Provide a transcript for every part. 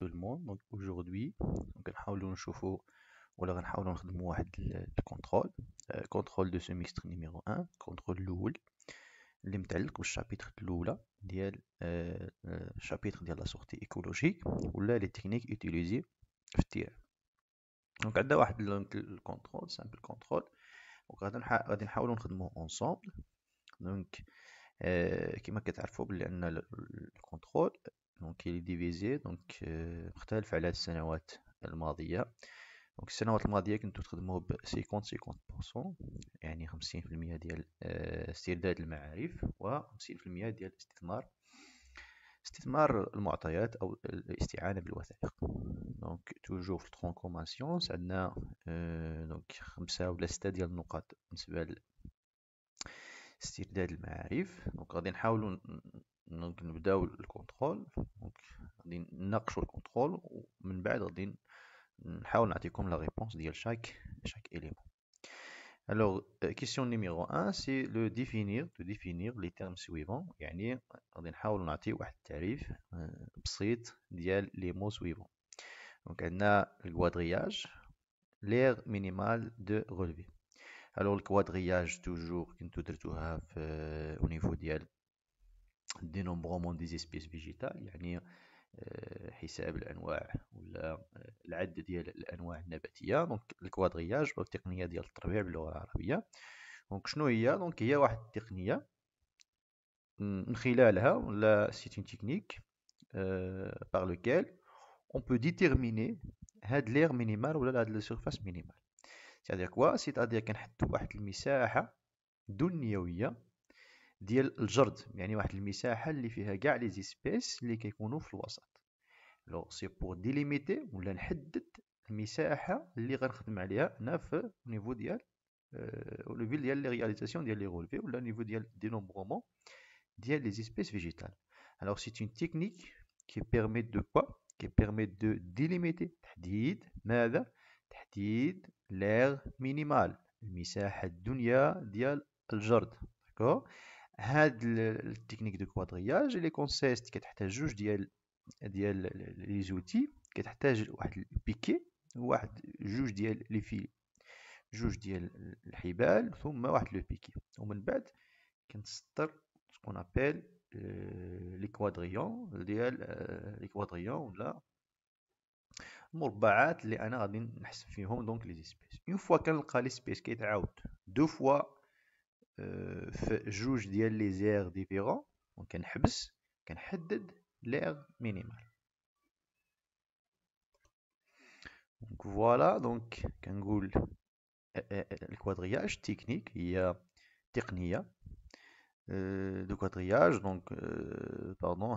tout le monde. Donc aujourd'hui, donc نحاولوا نشوفوا ولا غنحاولوا نخدموا واحد الكونترول كونترول دو سيمستر نيميرو 1 كونترول الاول اللي متعلق بالشابيتر الاولى ديال الشابيتر euh، euh، ديال لا سورتي ايكولوجيك ولا لي تكنيك اوتيليزي في التيران دونك عندنا واحد الكونترول سامبل كونترول دونك غادي نحاولوا نخدموه اونصومبل دونك euh، كما كتعرفوا بلي عندنا الكونترول دونك كي ديفيزي دونك مختلف على السنوات الماضية دونك السنوات الماضية كنتو تخدمو ب 50 50% يعني 50% ديال آه، استرداد المعارف و 50% ديال الاستثمار استثمار المعطيات او الاستعانه بالوثائق دونك توجور في الترون كوماسيونس عندنا دونك خمسه ولا سته ديال النقاط بالنسبه لاسترداد المعارف دونك غادي نحاولو Donc, nous contrôle le contrôle, nous الكونترول le contrôle, Alors, euh, question numéro 1, c'est le définir, de définir les termes suivants. Euh, les mots suivants. Donc, le quadrillage, l'aire minimale de relevé. Alors, le quadrillage, toujours, une درتوها au niveau دينومبرومون دي زيسبيس فيجيتال يعني آه، حساب الانواع ولا آه، العد ديال الانواع النباتيه دونك الكوادرياج او التقنيه ديال التربيع باللغه العربيه دونك شنو هي دونك هي واحد التقنيه من خلالها ولا سيت اون تكنيك باغ لوكيل اون بو ديتيرميني هاد لير مينيمال ولا هاد سيرفاس مينيمال سيتادير كوا سيتادير كنحدو واحد المساحه دنيويه ديال الجرد يعني واحد المساحه اللي فيها كاع لي زيسبيس اللي كيكونوا في الوسط لو سي بور ديليميتي ولا نحدد المساحه اللي غنخدم alors c'est une technique qui permet de quoi qui permet de délimiter l'air minimal d'accord هاد التكنيك دو كوادرياج لي كونسيست كتحتاج جوج ديال ديال لي زوتي كتحتاج واحد البيكي واحد جوج ديال لي في جوج ديال الحبال ثم واحد لو بيكي ومن بعد كنسطر سكون ابل لي كوادريون ديال لي euh، كوادريون ولا المربعات اللي انا غادي نحسب فيهم دونك لي سبيس اون فوا كنلقى لي سبيس كيتعاود دو فوا Euh, fait les airs différents, donc un hub un l'air minimal. Voilà donc euh, euh, le quadrillage technique, il y a de quadrillage, donc pardon,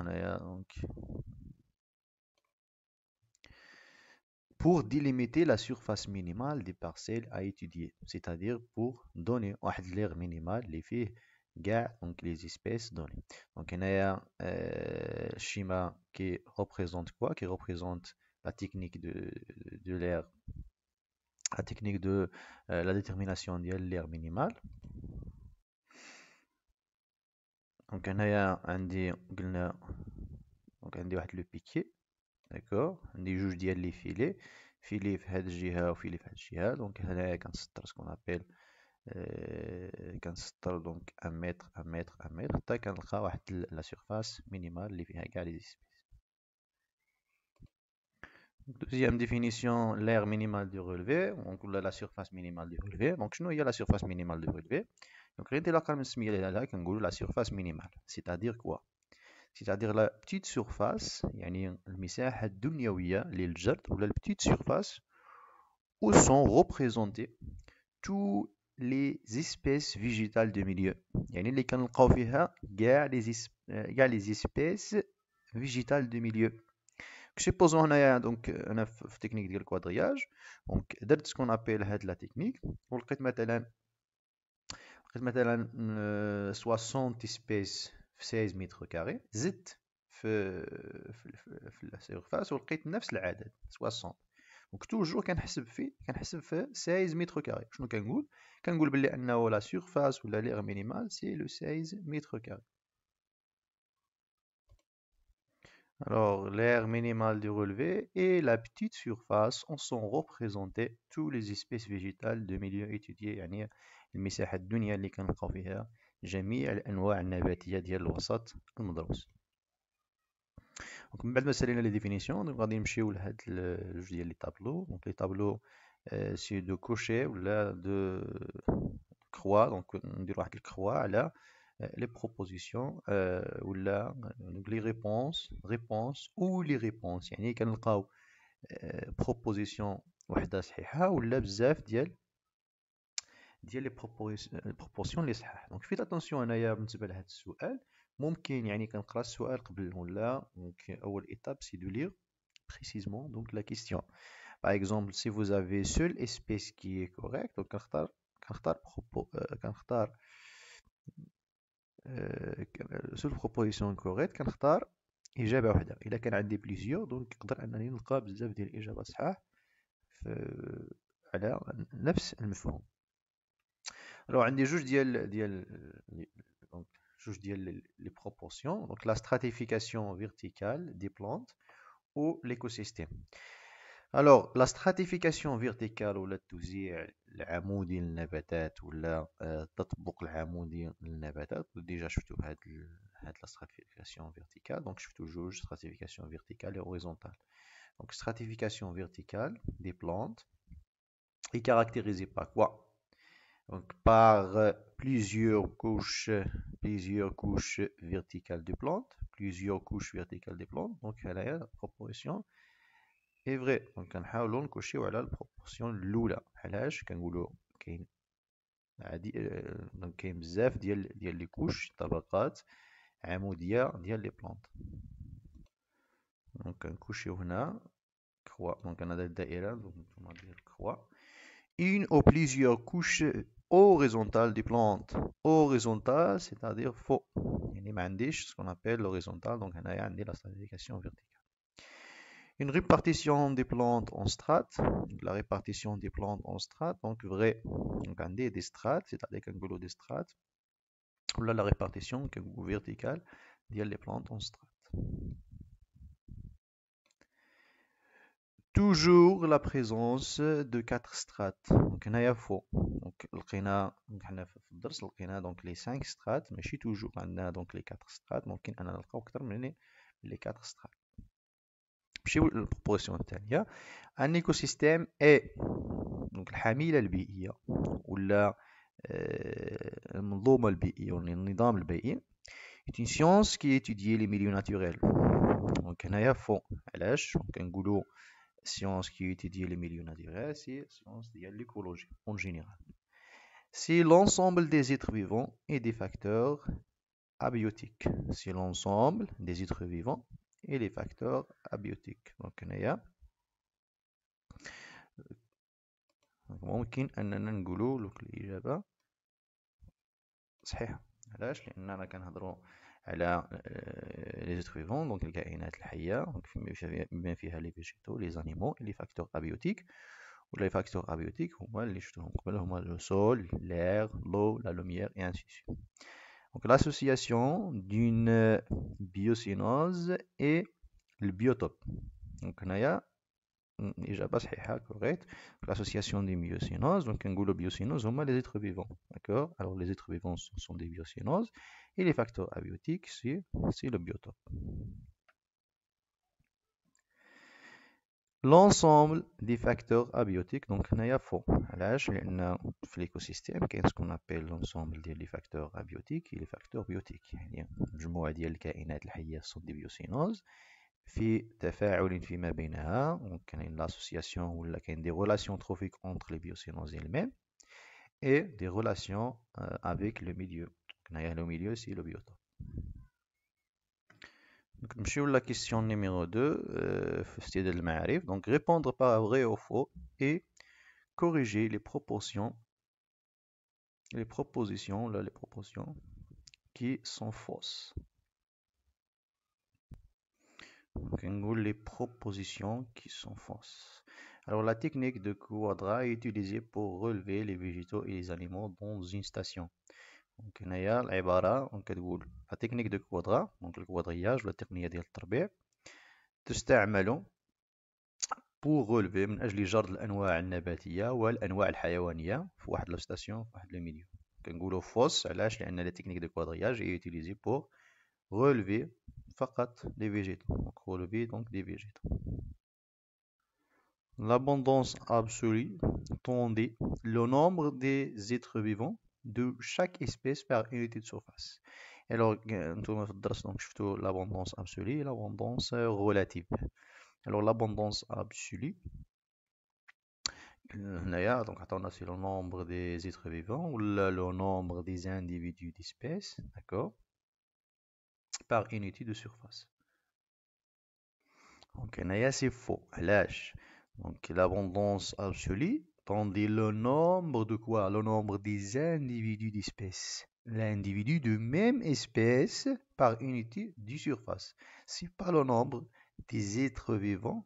pour délimiter la surface minimale des parcelles à étudier, c'est-à-dire pour donner l'air minimal les filles, donc les espèces données. Donc il y a un euh, schéma qui représente quoi Qui représente la technique de, de l'air, la technique de euh, la détermination de l'air minimale. Donc y a un donc un a le piquet d'accord les juges d'y aller filer filif, fait jihad ou filer fait donc c'est ce qu'on appelle euh, quand donc un mètre un mètre un mètre t'as qu'un travail la surface minimale les égale les espèces deuxième définition l'air minimal du relevé donc là la surface minimale du relevé donc nous il y a la surface minimale du relevé donc rien de la calme la surface minimale c'est à dire quoi c'est-à-dire la petite surface, la petite surface, où sont représentées toutes les espèces végétales du milieu. Il y a les espèces végétales du milieu. Supposons qu'on a donc une technique de quadrillage, c'est ce qu'on appelle la technique. On a 60 espèces 16 mètres carrés, zit la surface, ou le kit 9, l'aide, 60. Donc, toujours, quand on a fait 16 mètres carrés. Je ne sais pas si on a fait 16 mètres carrés. Quand on a fait la surface ou l'air minimale, c'est le 16 mètres carrés. Alors, l'air minimale du relevé et la petite surface en sont représentées toutes les espèces végétales de milieu étudié. Il y a une mise la douille qui est en train de jamais les anouages n'abattiez de la voie sud le modèles et on peut mettre la définition on va dire monsieur le jeu de tableaux les tableaux euh, sur de cocher ou là de croix donc on dira que le croix là les propositions euh, ou là les réponses réponses ou les réponses Il y a des propositions une des ou là bizarre diable ديال لي بروبورسيون آه، لي صحاح دونك فيت اتونسيون انايا بالنسبه لهذا السؤال ممكن يعني كنقرا السؤال قبل ولا ممكن اول ايتاب سي دو لير بريسيزمون دونك لا question باغ اكزومبل سي vous avez seule espèce qui est correcte كنختار كنختار آه، كنختار سول بروبوزيسيون كوريكت كنختار اجابه واحده الا كان عندي بليزيور دونك نقدر انني نلقى بزاف ديال الاجابات صحاح على نفس المفهوم Alors, on a ديال ديال donc la ديال verticale proportions plantes ou l'écosystème. Alors, la stratification verticale ou la توزيع العمودي للنباتات ولا التطبق العمودي للنباتات je suis toujours à la stratification verticale donc je suis toujours stratification verticale et horizontale. Donc stratification verticale des plantes est caractérisée par quoi donc par plusieurs couches, plusieurs couches verticales de plantes, plusieurs couches verticales de plantes, donc la proportion est vraie. Donc on a un couche voilà la proportion loula. Alors je vais euh, donc il y a des les couches, tabacat, amoudia, il les plantes. Donc un couche ici, croix, donc on a des dairies, donc on va dire croix. Une ou plusieurs couches horizontale des plantes. Horizontale, c'est-à-dire faux. Il y a ce qu'on appelle l'horizontale, donc on a la stratification verticale. Une répartition des plantes en strates, la répartition des plantes en strates, donc vrai, donc on a des strates, c'est-à-dire qu'un goulot des strates, là la répartition verticale, des plantes en strates. toujours la présence de quatre strates. Donc, il y a faux. Donc, on a donc les cinq strates, mais je suis toujours on a donc les quatre strates. Donc, il on a les quatre strates. Je vous la proposition Tania. Un écosystème est donc le hamil الحميلة البيئية ولا المنظومة ou le النظام البيئي est une science qui étudie les milieux naturels. Donc, il y a faux. Donc, un goulot science qui étudie les milieux naturels, c'est science de l'écologie en général. C'est l'ensemble des êtres vivants et des facteurs abiotiques. C'est l'ensemble des êtres vivants et les facteurs abiotiques. Donc, euh, on a ممكن اننا نقولوا لك الاجابه صحيحه علاش لاننا كنهضروا alors euh, les êtres vivants donc les végétaux les animaux et les facteurs abiotiques ou les facteurs abiotiques donc le sol l'air l'eau la lumière et ainsi de suite donc l'association d'une euh, biocynose et le biotope donc on l'association des myocénoses donc un de on moins les êtres vivants alors les êtres vivants sont des biocénoses et les facteurs abiotiques c'est le biotope l'ensemble des facteurs abiotiques donc هنايا فوق علاش لان l'écosystème quest ce qu'on appelle l'ensemble des facteurs abiotiques et les facteurs biotiques sont des biocénoses il y A ou ou des relations trophiques entre les biocénoses et les mêmes, et des relations euh, avec le milieu. Donc, il y a le milieu ici, le biotope. Donc, je sur la question numéro 2, euh, donc répondre par vrai ou faux et corriger les proportions, les propositions, les proportions qui sont fausses. Donc, en les propositions qui sont fausses. Alors, la technique de Quadra est utilisée pour relever les végétaux et les animaux dans une station. Donc, on a la la technique de Quadra, donc le quadrillage, la technique de l'Altrabé, pour relever les jardins de l'anoua al-nabatia ou l'anoua al-hayawania, pour la station, pour le milieu. Donc, on a la technique de quadrillage est utilisée pour relever فقط les végétaux relever donc des végétaux l'abondance absolue tendait le nombre des êtres vivants de chaque espèce par unité de surface alors donc l'abondance absolue et l'abondance euh, relative alors l'abondance absolue euh, donc on c'est le nombre des êtres vivants ou le nombre des individus d'espèces d'accord par unité de surface. Donc, Naya, c'est faux. Donc, l'abondance absolue, tandis le nombre de quoi Le nombre des individus d'espèce. L'individu de même espèce par unité de surface. n'est pas le nombre des êtres vivants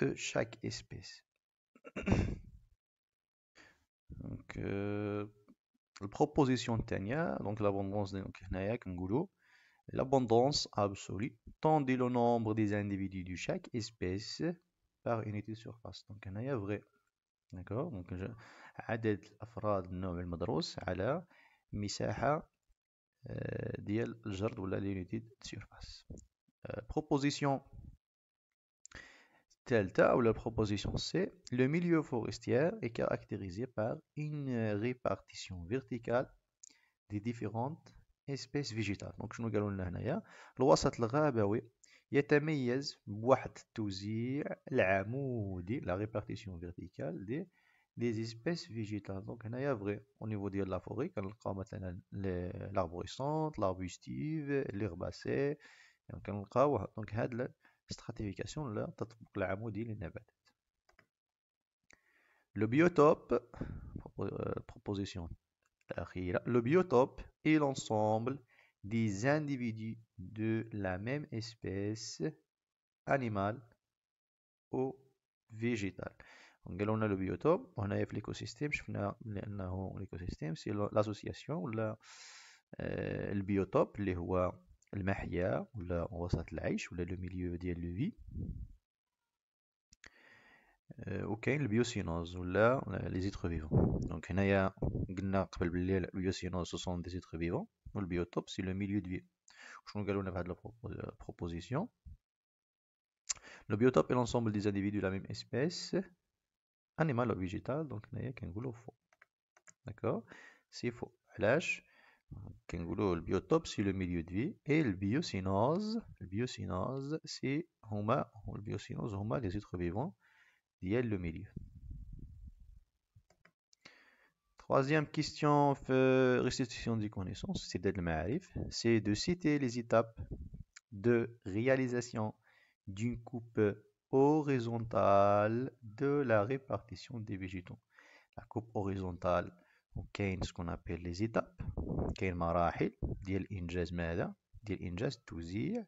de chaque espèce. Donc, euh, la proposition de Tania, donc l'abondance de Naya l'abondance absolue, tandis le nombre des individus de chaque espèce par euh, unité de surface. Donc, il y a vrai. D'accord Donc, عدد المدروس على مساحة ديال الجرد ولا l'unité de surface. Proposition Delta ou la proposition C, le milieu forestier est caractérisé par une répartition verticale des différentes espèces végétales. Donc, je suis un galoun d'Anaya. Le roi s'attend à la rabe, oui, il y a une meilleure boîte, tout la répartition verticale des espèces végétales. Donc, il y a un vrai au niveau de la forêt, l'arborescente, l'arbustive, l'herbacée. Donc, il y a de la stratification de l'amoudi, l'amoudi, l'inabatète. Le biotope, euh، proposition. Le biotope est l'ensemble des individus de la même espèce animale ou végétale. Donc on a le biotope, on a l'écosystème, l'écosystème c'est l'association euh, le biotope le ou le milieu de la vie euh, ok, le biosynose, là les êtres vivants. Donc il y a, le biosynose ce sont des êtres vivants, le biotope c'est le milieu de vie. Aujourd'hui on va voir la proposition. Le biotope est l'ensemble des individus de la même espèce, animal ou végétal, donc il y a un kangourou faux. D'accord C'est faux, lâche. faux. le biotope c'est le milieu de vie, et le biosynose, c'est le biosynose ou le ou le des êtres vivants le le milieu Troisième question, euh, restitution des connaissances, c'est de citer les étapes de réalisation d'une coupe horizontale de la répartition des végétaux. La coupe horizontale, on ce qu'on appelle les étapes, les مراحل ديال انجاز ماذا؟ ديال انجاز التوزيع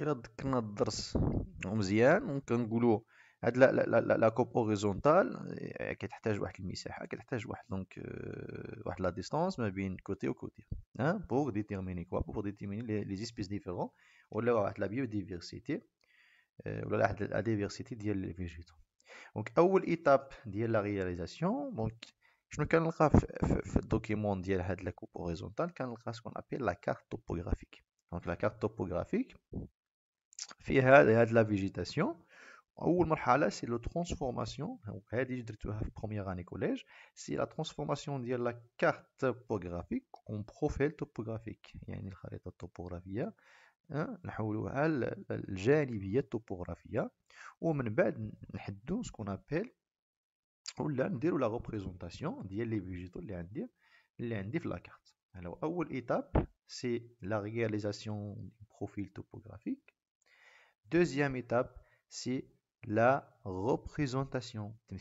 الا ذكرنا الدرس مزيان وكنقولوا هاد لا لا لا لا كوب اوريزونتال آه، كتحتاج واحد المساحه كتحتاج واحد دونك آه، واحد لا ديستونس ما بين كوتي وكوتي ها بوغ ديتيرميني كوا بوغ ديتيرميني لي زيسبيس ديفيرون ولا واحد لا بيوديفيرسيتي آه، ولا واحد لا ديفيرسيتي ديال الفيجيتو دونك اول ايتاب ديال لا رياليزاسيون دونك شنو كنلقى في الدوكيمون ديال هاد لا كوب اوريزونتال كنلقى سكون ابيل لا كارت توبوغرافيك دونك لا كارت توبوغرافيك Fier de la végétation. la transformation. première année c'est la transformation de la carte topographique en profil topographique. Il y a une carte topographique, Nous allons faire la géométrie topographie. On va faire ce qu'on appelle la représentation de la carte. Alors, la première étape, c'est la réalisation d'un profil topographique. Deuxième étape, c'est la représentation. Hein.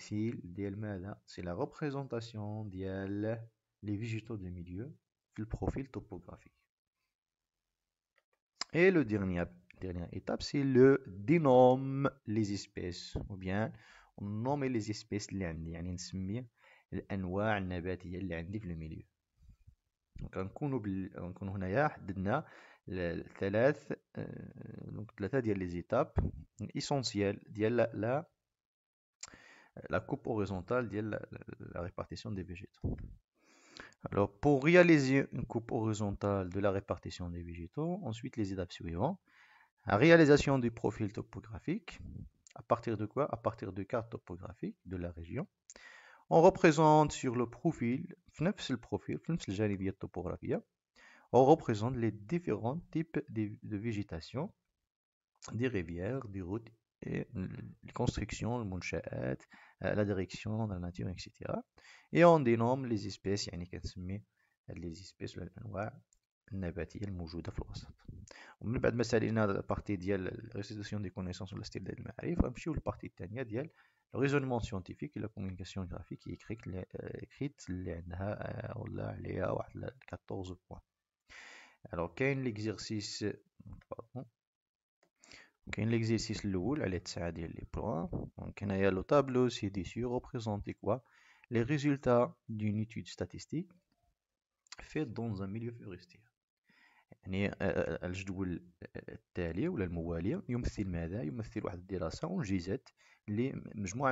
C'est la représentation des végétaux du milieu, le profil topographique. Et le dernier, dernière étape, c'est le dénomme les espèces, ou bien on nomme les espèces les. sont le milieu Donc, on Donc, euh, donc y a les étapes essentielles y la la coupe horizontale y la, la répartition des végétaux alors pour réaliser une coupe horizontale de la répartition des végétaux ensuite les étapes suivantes réalisation du profil topographique à partir de quoi à partir de cartes topographique de la région on représente sur le profil, le profil, le profil, on représente les différents types de, végétation, des rivières, des routes, euh, les constructions, le munchaet, euh, la direction de la nature, etc. Et on dénomme les espèces, il y a euh, les espèces, le noir, nabatiel, le moujou, la flore. On va mettre ça à la partie de la restitution des connaissances sur le style de la marif, on va la partie de la de le raisonnement scientifique et la communication graphique qui est écrite, écrite, 14 e points alors qu'est l'exercice l'exercice l'état de points. on a le tableau c'est dessus représenter quoi les résultats d'une étude statistique faite dans un milieu forestier يعني الجدول التالي ماذا يمثل واحد الدراسه انجزت لمجموعه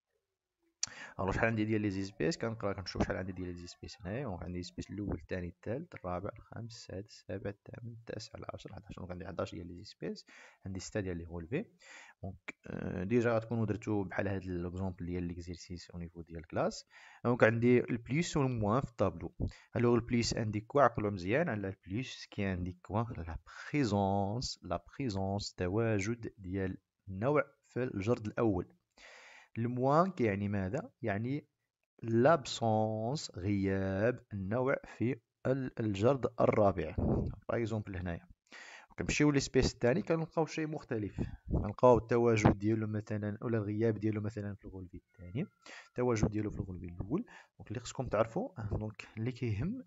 الوغ شحال عندي ديال لي زيسبيس كنقرا كنشوف شحال عندي ديال لي زيسبيس هنايا دونك عندي سبيس الاول الثاني الثالث الرابع الخامس السادس السابع الثامن التاسع العاشر 11 دونك عندي 11 ديال لي زيسبيس عندي 6 ديال لي غولفي دونك آه، ديجا غتكونوا درتو بحال هاد ليكزومبل ديال ليكزيرسيس او نيفو ديال الكلاس دونك عندي البليس والموان في الطابلو الوغ البليس عندي كوا عقلو مزيان على البليس كي عندي كوا لا بريزونس لا بريزونس تواجد ديال النوع في الجرد الاول الموان كيعني ماذا؟ يعني لابسونس غياب النوع في الجرد الرابع باغ هنايا كنمشيو للسبيس الثاني كنلقاو شيء مختلف كنلقاو التواجد ديالو مثلا ولا الغياب ديالو مثلا في الغولفي الثاني التواجد ديالو في الغولفي الاول دونك اللي خصكم تعرفوا دونك اللي كيهم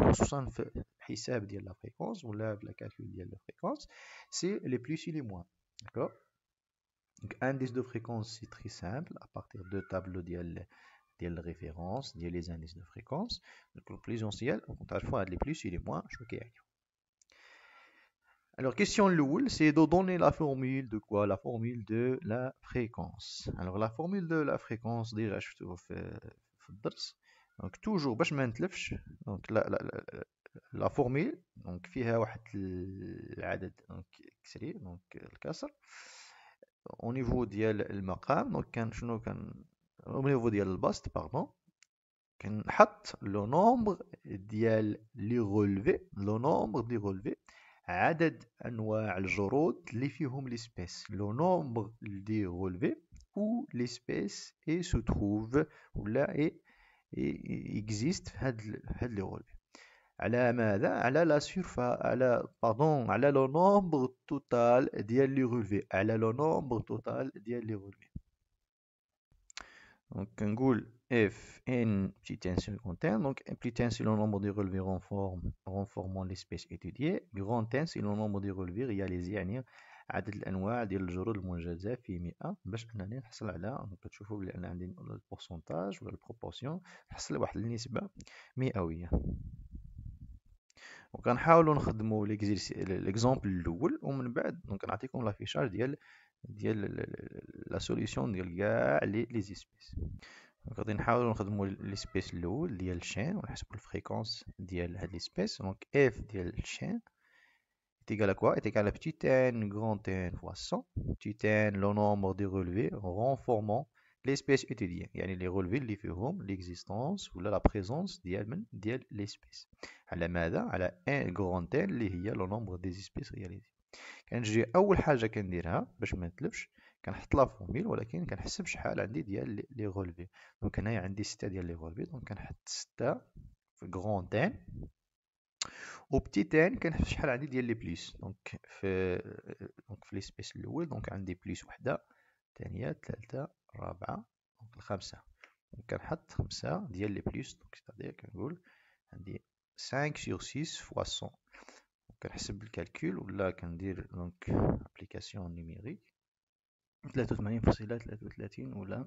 خصوصا في الحساب ديال لا فريكونس ولا في لا كالكول ديال لا فريكونس سي لي بلوس لي موان داكور Donc, indice de fréquence, c'est très simple, à partir de tableaux référence, ديال indices donc le plus le on on à la تعرفوا les plus et les moins. choqué Alors, question l'oul, c'est de donner la formule de quoi La formule de la fréquence. Alors, la formule de la fréquence, déjà, je trouve Donc, toujours, je Donc, la, la, formule, donc, فيها واحد العدد, donc, donc, le او نيفو ديال المقام دونك كان شنو كان او نيفو ديال البسط باردون كنحط لو نومبر ديال لي غولفي لو نومبر دي غولفي عدد انواع الجرود اللي فيهم لي سبيس لو نومبر دي غولفي او لي سبيس اي سو تروف ولا اي et, et existe هاد هاد لي غولفي la la surface pardon le nombre total des relevés le total donc f n petit n sur grand n donc petit n c'est le nombre de relevés renformant l'espèce étudiée grand n c'est le nombre de relevés réalisés يعني عدد 100 a le pourcentage ou la proportion a de 100 وكنحاولوا نخدموا ليكزومبل الاول ومن بعد دونك نعطيكم لافيشاج ديال ديال لا سوليوشن ديال كاع لي سبيس غادي نحاولوا نخدموا سبيس الاول ديال الشين ونحسبوا الفريكونس ديال هاد دونك اف ديال الشين égal à quoi est égal à petit n grand n fois 100 petit n le nombre des relevés renformant ليسبيس اتيديان يعني لي غولفي اللي فيهم ليكزيستونس ولا لا بريزونس ديال من ديال ليسبيس على ماذا على ان كغون تيل اللي هي لو نومبر دي سبيس رياليزي كنجي اول حاجه كنديرها باش ما نتلفش كنحط لا فورميل ولكن كنحسب شحال عندي ديال لي غولفي دونك هنايا عندي 6 ديال لي غولفي دونك كنحط 6 في كغون تيل وبتي تان كنحسب شحال عندي ديال لي بليس دونك في دونك في ليسبيس الاول دونك عندي بليس وحده ثانيه ثالثه rabat donc le 5 donc 1/5 dit elle le plus donc c'est à dire qu'on dit 5 sur 6 fois 100 donc on va faire le calcul voilà qu'on dit donc application numérique 38,33 voilà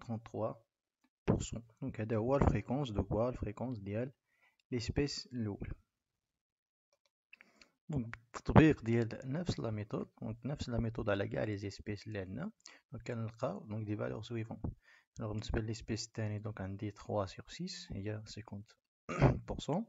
33 pour cent donc à quelle fréquence de quoi la fréquence dit elle l'espèce l'eau donc, pour trouver, il y a 9 la méthode. Donc, 9 la méthode à la les des espèces. Donc, il y a des valeurs suivantes. Alors, l'espèce TN est donc un euh, D3 sur 6, il y a 50%.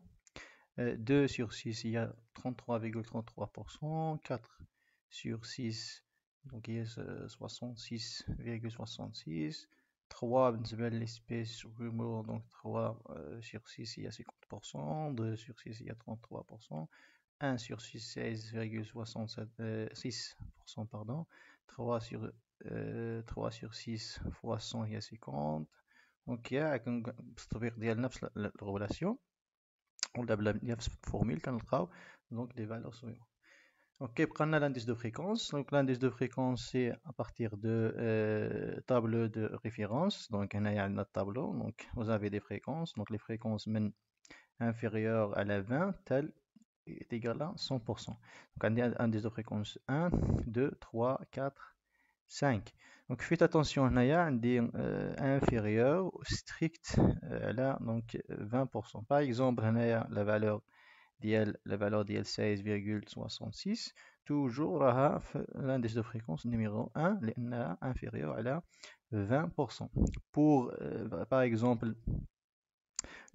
2 sur 6, il y a 33,33%. 4 sur 6, donc il 66,66%. 3 l'espèce Rumor, donc 3 sur 6, il y a 50%. 2 sur 6, il y a 33%. 1 sur 16,66%, euh, pardon, 3 sur, 3 euh, sur 6 fois 100 et 50. Donc, il y a des relations la relation. On a la formule nous trouve donc des valeurs suivantes. Ok, prenons l'indice de fréquence. Donc, l'indice de fréquence, c'est à partir de tableau table de référence. Donc, on a notre tableau. Donc, vous avez des fréquences. Donc, les fréquences mènent inférieures à la 20, telles est égal à 100%. Donc on a un des fréquences 1, 2, 3, 4, 5. Donc faites attention, on a des inférieur strict là donc 20%. Par exemple, on a la valeur ديال la valeur 16,66 toujours l'indice de fréquence numéro 1 inférieur inférieur à 20% pour euh, par exemple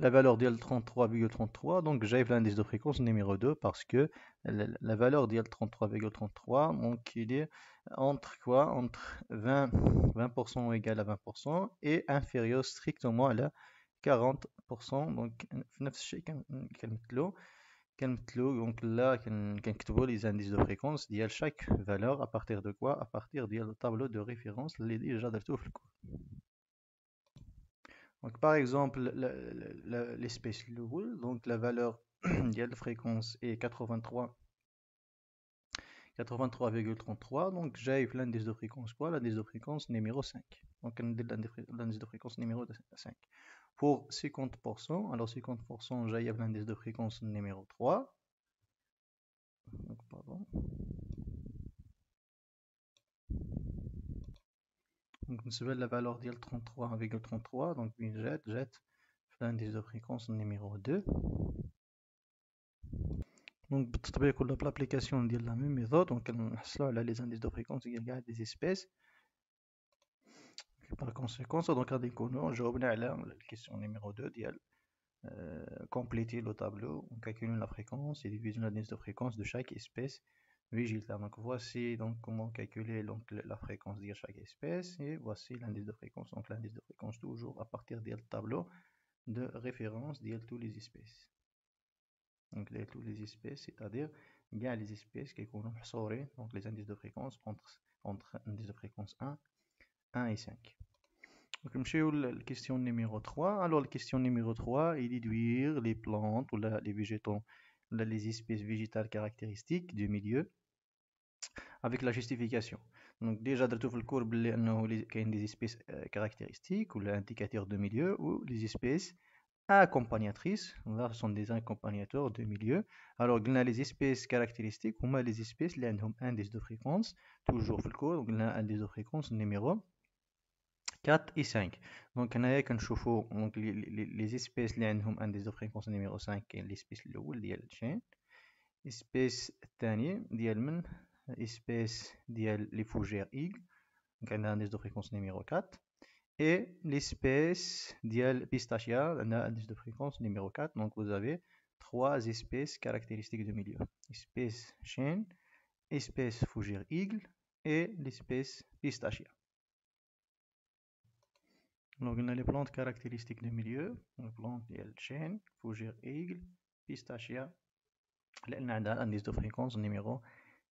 la valeur diel 3333 donc j'ai l'indice de fréquence numéro 2 parce que la valeur diel 3333 donc il est entre quoi Entre 20, 20% égal à 20% et inférieur strictement à la 40%, donc 9 donc là les indices de fréquence d'il chaque valeur à partir de quoi à partir du tableau de référence les déjà donc, par exemple, l'espèce Loul, donc la valeur de fréquence est 83. 83,33 donc j'ai l'indice de fréquence quoi l'indice de fréquence numéro 5 donc l'indice de fréquence numéro 5 pour 50% alors 50% j'ai l'indice de fréquence numéro 3 donc nous avons la valeur de 33,33 donc une jette jette fin des fréquence numéro 2 donc peut-être l'application dit la même méthode donc cela les indices de fréquence il y a des espèces par conséquent donc à des connus je à la question numéro 2 euh, compléter le tableau on calcule la fréquence et divisant l'indice de fréquence de chaque espèce donc voici donc comment calculer donc la fréquence de chaque espèce et voici l'indice de fréquence. Donc l'indice de fréquence toujours à partir du tableau de référence de toutes les espèces. Donc de toutes les espèces, c'est-à-dire bien les espèces qui sont donc les indices de fréquence entre entre de fréquence 1 1 et 5. Donc, la question numéro 3. Alors, la question numéro 3 est déduire les plantes ou la, les végétaux, la, les espèces végétales caractéristiques du milieu avec la justification. Donc déjà, dans le cours, il y a des espèces euh, caractéristiques ou l'indicateur de milieu ou les espèces accompagnatrices. ce sont des accompagnateurs de milieu. Alors, on a les espèces caractéristiques, ou a les espèces qui ont un indice de fréquence, toujours le cours, donc on a un indice de fréquence numéro 4 et 5. Donc, on a un les, les, les espèces qui ont un indice de fréquence numéro 5 et l'espèce le الأول espèce espèces ديال l'espèce les لي فوجير a un indice de fréquence numéro 4 et l'espèce dial pistachia un indice de fréquence numéro 4 donc vous avez trois espèces caractéristiques de milieu espèce chêne espèce fougère eagle et l'espèce pistachia donc on a les plantes caractéristiques de milieu les plantes dial chêne fougère eagle pistachia un indice de fréquence numéro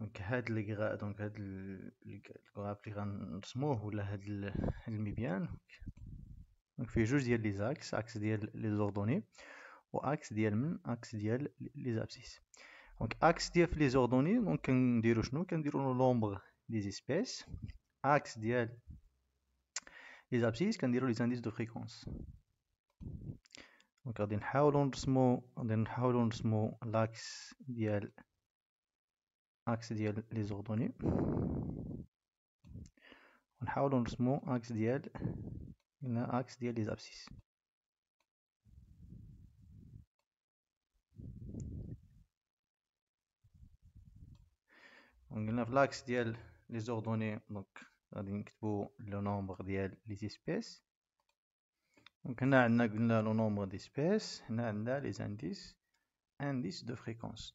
دونك هاد لي غا دونك هاد الكراب اللي غنرسموه ولا هاد الميبيان دونك فيه جوج ديال لي زاكس اكس ديال لي زوردوني و اكس ديال من اكس ديال لي زابسيس دونك اكس ديال في لي زوردوني دونك كنديرو شنو كنديرو لومبغ دي زيسبيس اكس ديال لي زابسيس كنديرو لي زانديس دو فريكونس دونك غادي نحاولو نرسمو غادي نحاولو نرسمو لاكس ديال axe des les ordonnées. On a le mot axe DL les abscisses. On a l'axe DL les ordonnées, donc on a le nombre DL les espèces. On a le nombre d'espèces, on a les indices, indice de fréquence.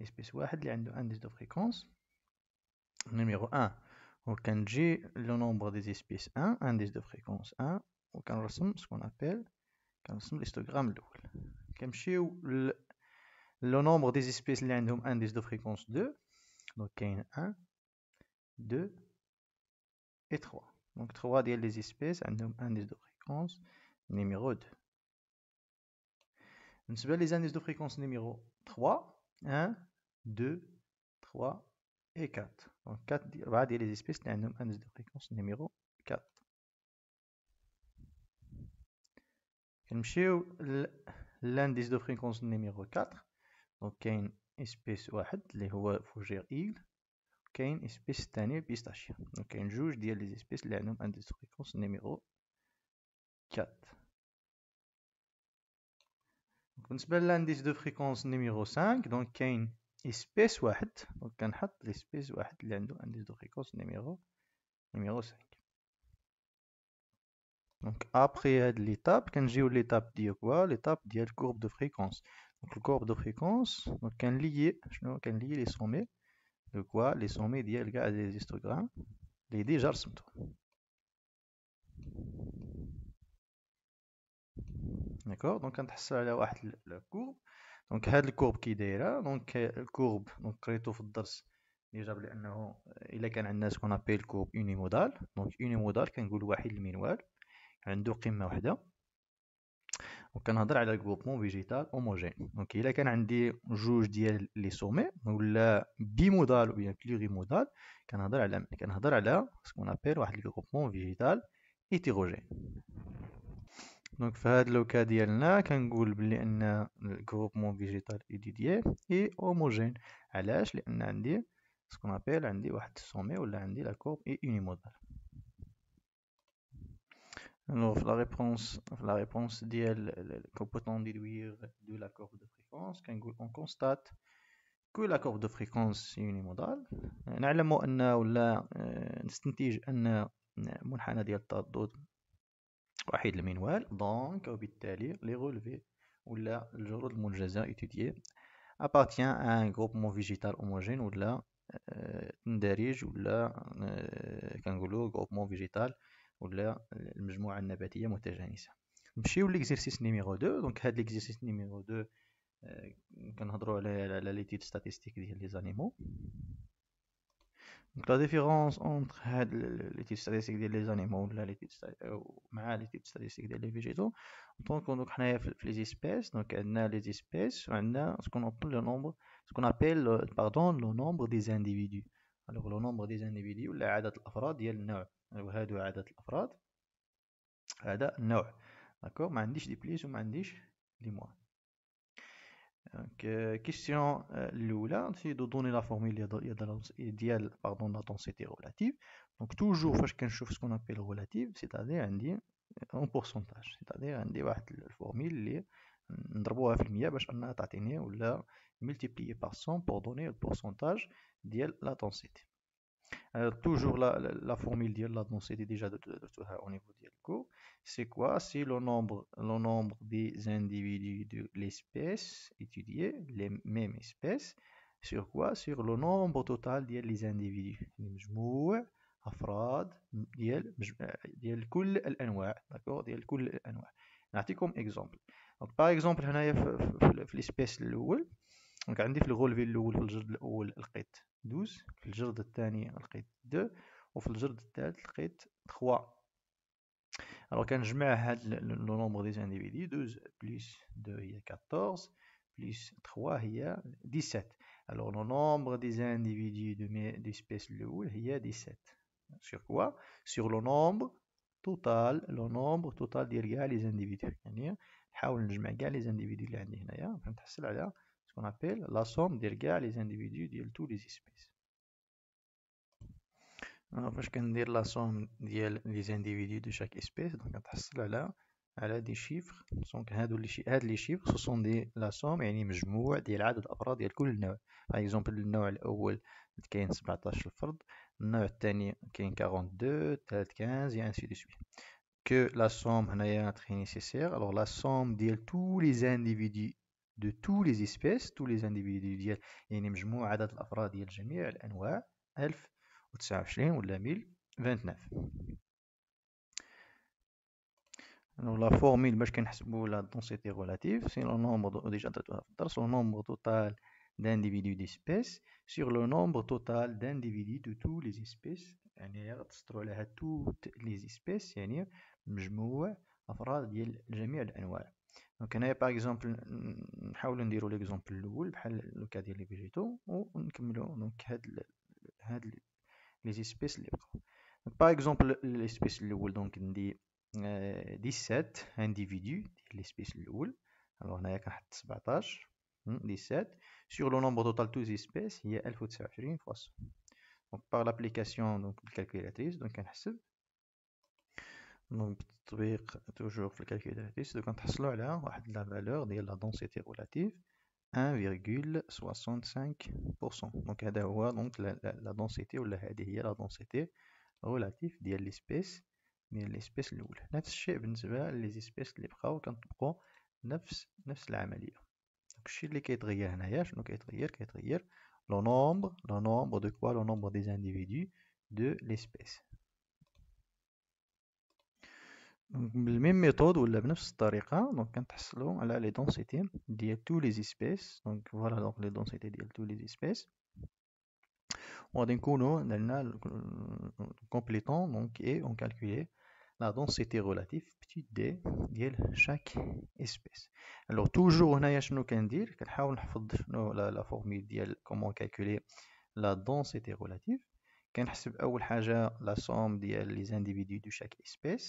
espèce qui a un de fréquence numéro 1 on كان le nombre des espèces 1 indice de fréquence 1 on ce qu'on appelle l'histogramme On الاول le nombre des espèces اللي un indice de fréquence 2 donc 1 2 et 3 donc 3 des espèces عندهم indice de fréquence numéro 2 les indices de fréquence numéro 3 1, 2, 3 et 4. Donc 4, on va dire les espèces d'un nombre de fréquence numéro 4. L'indice de fréquence numéro 4, donc il y a une espèce 1, les fougères eagle, il y a une espèce Donc il y a une les espèces d'un de fréquence numéro 4. Donc pour l'indice de fréquence numéro 5, il y a une espèce 1 Donc on met l'espèce 1 de l'indice de fréquence numéro 5 Donc après l'étape, étape, on a l'étape de la courbe de fréquence Donc la courbe de fréquence, on a lié les sommets Les sommets de les d'histogramme On les a déjà dessinés داكوغ دونك كنتحصل على واحد الكورب دونك هاد الكورب كي دايره دونك الكورب دونك قريتو في الدرس ديجا جاب لانه الا كان عندنا سكون ابيل كورب مودال دونك مودال كنقول واحد المنوال عنده قمه وحده وكنهضر على الجروبمون فيجيتال اوموجين دونك الا كان عندي جوج ديال لي سومي ولا بيمودال ولا مودال كنهضر على كنهضر على سكون ابيل واحد الجروبمون فيجيتال هيتيروجين دونك في هاد لوكا ديالنا كنقول بلي ان مون فيجيتال اي دي اي هوموجين علاش لان عندي سكون ابيل عندي واحد السومي ولا عندي لا كورب اي اونيمودال Alors, la réponse, la ريبونس ديال الكومبوتون دي لوير دو لا كورب دو فريكونس كنقول اون كونستات كو لا كورب دو فريكونس est unimodale. أن ولا آه، نستنتج أن منحنى ديال التردد Donc, les relevés ou le appartient à un végétal homogène ou la euh, ou euh, groupement végétal ou euh, l'exercice numéro 2. l'exercice numéro 2, l'étude statistique des animaux. Donc la différence entre l'étude statistique des animaux et euh, l'étude statistique des végétaux, les espèces, donc on a les espèces, on a ce qu'on appelle le nombre, ce qu'on appelle pardon, le nombre des individus. Alors le nombre des individus, الأفراد D'accord donc, euh, question euh, l'oula, hein, c'est de donner la formule idéale pardon, densité relative. Donc, toujours, je chauffe ce qu'on appelle relative, c'est-à-dire euh, un pourcentage. C'est-à-dire, on la formule qui نضربوها في ou la multiplié par 100 pour donner le pourcentage la densité. Euh, toujours la, la, la formule de la densité déjà de, de, de, au niveau du cours, c'est quoi C'est le nombre, le nombre des individus de l'espèce étudiée, les mêmes espèces, sur quoi Sur le nombre total des individus. افراد ديال ديال كل الانواع داكور ديال كل الانواع نعطيكم اكزومبل دونك باغ اكزومبل هنايا في, في, في, في الاسبيس الاول دونك عندي في الغول الاول في الجرد الاول لقيت 12 في الجرد الثاني لقيت 2 وفي الجرد الثالث لقيت 3 alors quand je mets le nombre des individus, 12 plus 2 il y 14, plus 3 il y 17. Alors le nombre des individus de l'espèce loul il y 17. Sur quoi Sur le nombre total, le nombre total des individus. Je vais les individus. Je vais les qu'on appelle la somme des gars, les individus, de toutes les espèces. Alors, parce qu'on dit la somme des individus de chaque espèce, donc on a cela là, elle a des chiffres, donc les chiffres, ce sont des, la somme, et les mjmoua, des l'ad, des apparats, des l'kul, par exemple, le nom, le ouel, le kain, le spatach, le fard, le nom, le kain 42, le 15, et ainsi de suite. Que la somme n'est rien très nécessaire, alors la somme de tous les individus دو تو لي زيسبيس تو لي انديفيدو ديال يعني مجموع عدد الافراد ديال جميع الانواع 1029 ولا 1029 Alors, la formule, باش كنحسبوا لا densité relative, c'est le nombre déjà c'est le nombre total d'individus d'espèces sur le nombre total d'individus de tous les espèces يعني غتصطروا عليها toutes les espèces يعني مجموع افراد ديال جميع الانواع Donc on par exemple, on va l'exemple de dire l'exemple comme le cas des végétaux, et on va donc espèces libres. de Par exemple, l'espèce l'eau, donc on a 17 individus, l'espèce l'eau, alors on a ici 17, 17, sur le nombre total de toutes les espèces, il y a une fois. donc par l'application de la calculatrice, on va calculer, nous toujours le donc quand on a la valeur de la densité relative 1,65% donc à donc la densité ou la densité relative de l'espèce mais l'espèce let's les espèces on donc qui le nombre le nombre de quoi le nombre des individus de l'espèce la même méthode ou la même façon donc quand on a les densités la densité de tous les espèces donc voilà donc la densité de tous les espèces. Et donc nous nous donc et on calculait la densité relative petit d de chaque espèce. Alors toujours on a chez que la formule de comment calculer la densité relative. on calcule la densité relative, la somme des individus de chaque espèce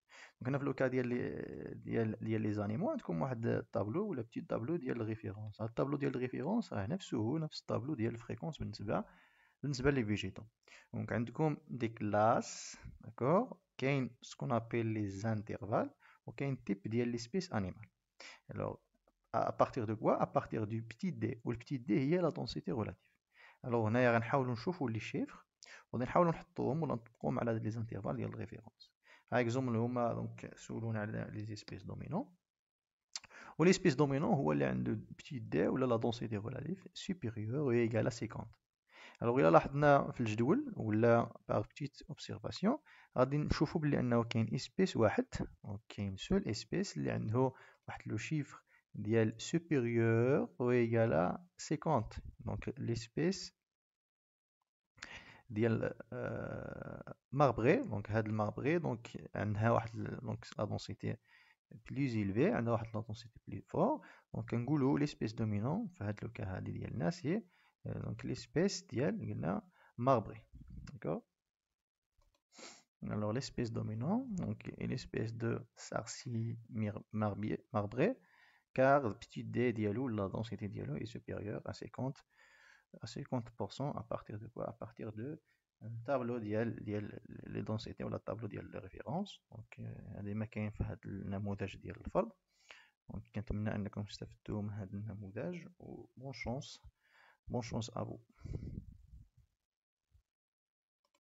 donc dans le cas d'il y a les il y a animaux on peut mettre un tableau ou la petit tableau de y a les tableau de y a les références à l'intérieur tableau de y a les fréquences bien sûr bien les végétaux donc on peut comme des classes ce qu'on appelle les intervalles ok un type d'il y a les espèces animales alors à partir de quoi à partir du petit d où le petit d est y la densité relative alors on a déjà va essayer de chercher les chiffres on va essayer de mettre on va essayer mettre comme les intervalles de y a par exemple, le humain, donc, les espèces dominantes. l'espèce dominante, où elle a de petit dé où la densité relative supérieure ou égale à 50. Alors, il y a la fin de la où, par petite observation, la fin de la fête, a une espèce, où elle une seule espèce, où elle a le chiffre supérieur ou égale à 50. Donc, l'espèce dial marbre, دونك هاد marbré دونك عندها واحد دونك لا plus plus إلفي عندها un لا l'espèce بلوز فور دونك Alors l'espèce dominante donc, une espèce de sarsi marbré, car petit la densité dialou est supérieure à 50 à 50% à partir de quoi À partir de euh, tableau d'IEL, les densités ou la tableau d'IEL de référence. Donc, il y a un namoudage d'IEL le fort. Donc, quand on a un namoudage, oh, bonne chance, bonne chance à vous.